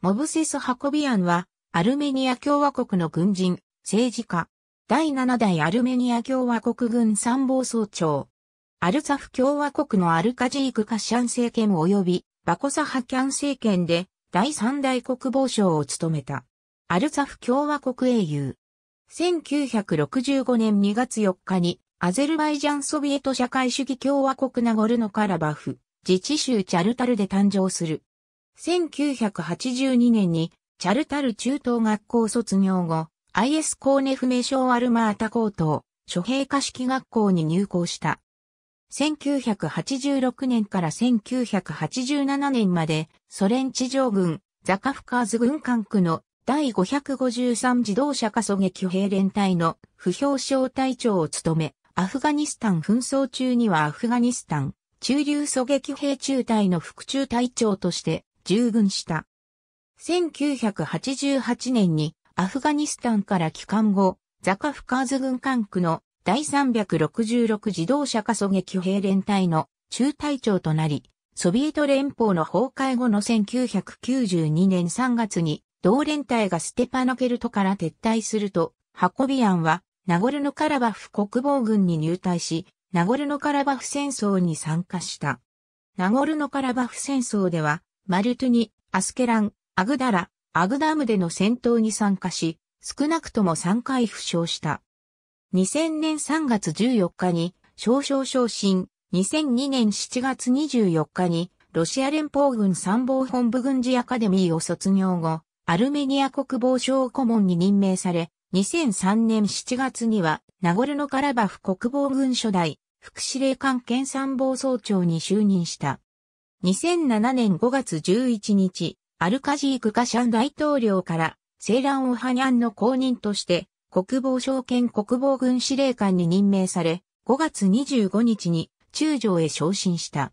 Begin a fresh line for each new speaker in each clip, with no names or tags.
モブセス・ハコビアンは、アルメニア共和国の軍人、政治家、第7代アルメニア共和国軍参謀総長、アルザフ共和国のアルカジーク・カシャン政権及び、バコサ・ハキャン政権で、第3代国防相を務めた、アルザフ共和国英雄。1965年2月4日に、アゼルバイジャンソビエト社会主義共和国ナゴルノカラバフ、自治州チャルタルで誕生する。1982年にチャルタル中等学校卒業後、IS コーネフメーアルマータ高等、諸兵科式学校に入校した。1986年から1987年まで、ソ連地上軍、ザカフカーズ軍管区の第553自動車化狙撃兵連隊の不評小隊長を務め、アフガニスタン紛争中にはアフガニスタン、中流狙撃兵中隊の副中隊長として従軍した。1988年にアフガニスタンから帰還後、ザカフカーズ軍管区の第366自動車加速撃兵連隊の中隊長となり、ソビエト連邦の崩壊後の1992年3月に同連隊がステパノケルトから撤退すると、ハコビアンはナゴルノカラバフ国防軍に入隊し、ナゴルノカラバフ戦争に参加した。ナゴルノカラバフ戦争では、マルトゥニ、アスケラン、アグダラ、アグダムでの戦闘に参加し、少なくとも3回負傷した。2000年3月14日に、少々昇進、2002年7月24日に、ロシア連邦軍参謀本部軍事アカデミーを卒業後、アルメニア国防省顧問に任命され、2003年7月には、ナゴルノカラバフ国防軍初代、副司令官兼参謀総長に就任した。2007年5月11日、アルカジーク・カシャン大統領から、セーラン・オハニャンの公認として、国防省兼国防軍司令官に任命され、5月25日に中将へ昇進した。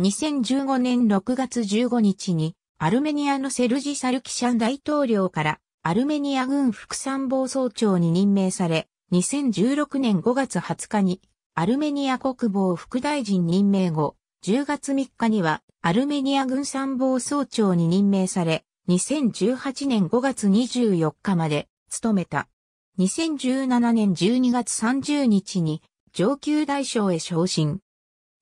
2015年6月15日に、アルメニアのセルジ・サルキシャン大統領から、アルメニア軍副参謀総長に任命され、2016年5月20日に、アルメニア国防副大臣任命後、10月3日にはアルメニア軍参謀総長に任命され、2018年5月24日まで務めた。2017年12月30日に上級大将へ昇進。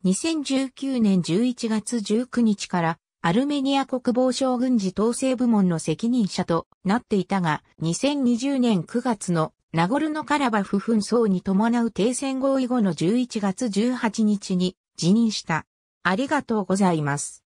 2019年11月19日からアルメニア国防省軍事統制部門の責任者となっていたが、2020年9月のナゴルノカラバフ紛争に伴う停戦合意後の11月18日に辞任した。ありがとうございます。